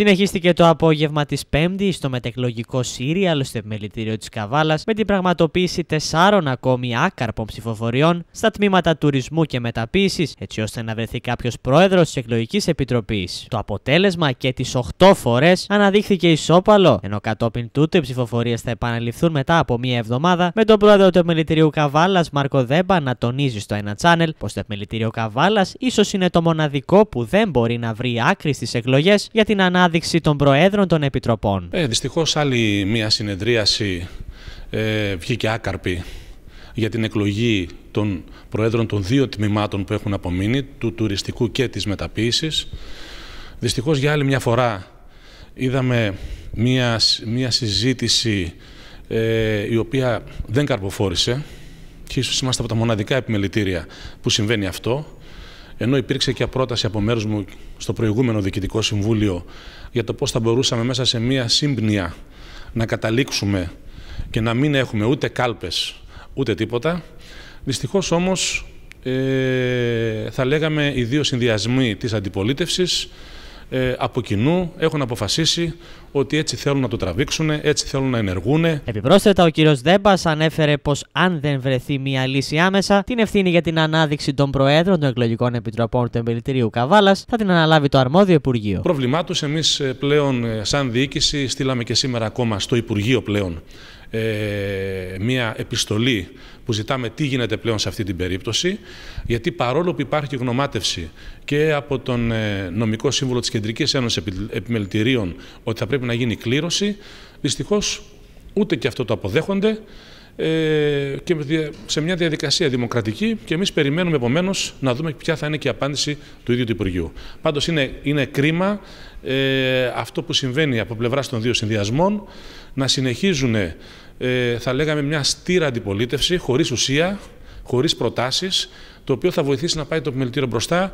Συνεχίστηκε το απόγευμα της Πέμπτης στο μετεκλογικό ΣΥΡΙΑΛ στο επιμελητήριο της Καβάλας με την πραγματοποίηση τεσσάρων ακόμη άκαρπων ψηφοφοριών στα τμήματα τουρισμού και μεταποίησης, έτσι ώστε να βρεθεί κάποιος πρόεδρος της εκλογικής επιτροπής. Το αποτέλεσμα και τις 8 φορές αναδείχθηκε ισόπαλο, ενώ κατόπιν τούτο οι ψηφοφορίες θα επαναληφθούν μετά από μία εβδομάδα με τον πρόεδρο του επιμελητηρίου Καβάλας Μάρκο Δέμπα να τονίζει στο ένα channel πως το επιμελητήριο Καβάλας ίσως είναι το μοναδικό που δεν μπορεί να βρει άκρη στις εκλογές για την ανάδειξη ανάδειξη των Προέδρων των Επιτροπών. Ε, Δυστυχώς, άλλη μια συνεδρίαση ε, βγήκε άκαρπη για την εκλογή των Προέδρων των δύο τμήματων που έχουν απομείνει, του τουριστικού και της μεταποίησης. Δυστυχώς για άλλη μια φορά είδαμε μια, μια συζήτηση ε, η οποία δεν καρποφόρησε και ίσως είμαστε από τα μοναδικά επιμελητήρια που συμβαίνει αυτό. Ενώ υπήρξε και πρόταση από μέρους μου στο προηγούμενο Διοικητικό Συμβούλιο για το πώς θα μπορούσαμε μέσα σε μία σύμπνοια να καταλήξουμε και να μην έχουμε ούτε κάλπες ούτε τίποτα. Δυστυχώς όμως ε, θα λέγαμε οι δύο συνδυασμοί της αντιπολίτευσης ε, από κοινού έχουν αποφασίσει ότι έτσι θέλουν να το τραβήξουν, έτσι θέλουν να ενεργούν. Επιπρόσθετα, ο κύριος Δέμπας ανέφερε πως αν δεν βρεθεί μια λύση άμεσα, την ευθύνη για την ανάδειξη των Προέδρων των Εκλογικών Επιτροπών του Εμπελητηρίου Καβάλας θα την αναλάβει το αρμόδιο Υπουργείο. Πρόβλημά τους, εμείς ε, πλέον, ε, σαν διοίκηση, στείλαμε και σήμερα ακόμα στο Υπουργείο πλέον ε, μια επιστολή που ζητάμε τι γίνεται πλέον σε αυτή την περίπτωση, γιατί παρόλο που υπάρχει γνωμάτευση και από τον ε, νομικό σύμβουλο της Κεντρικής Ένωσης Επιμελητηρίων ότι θα πρέπει να γίνει κλήρωση, δυστυχώς ούτε και αυτό το αποδέχονται. Ε, και σε μια διαδικασία δημοκρατική και εμείς περιμένουμε επομένως να δούμε ποια θα είναι και η απάντηση του ίδιου του Υπουργείου. Πάντως είναι, είναι κρίμα ε, αυτό που συμβαίνει από πλευράς των δύο συνδυασμών να συνεχίζουν, ε, θα λέγαμε, μια στήρα αντιπολίτευση χωρίς ουσία, χωρίς προτάσεις, το οποίο θα βοηθήσει να πάει το επιμελητήριο μπροστά.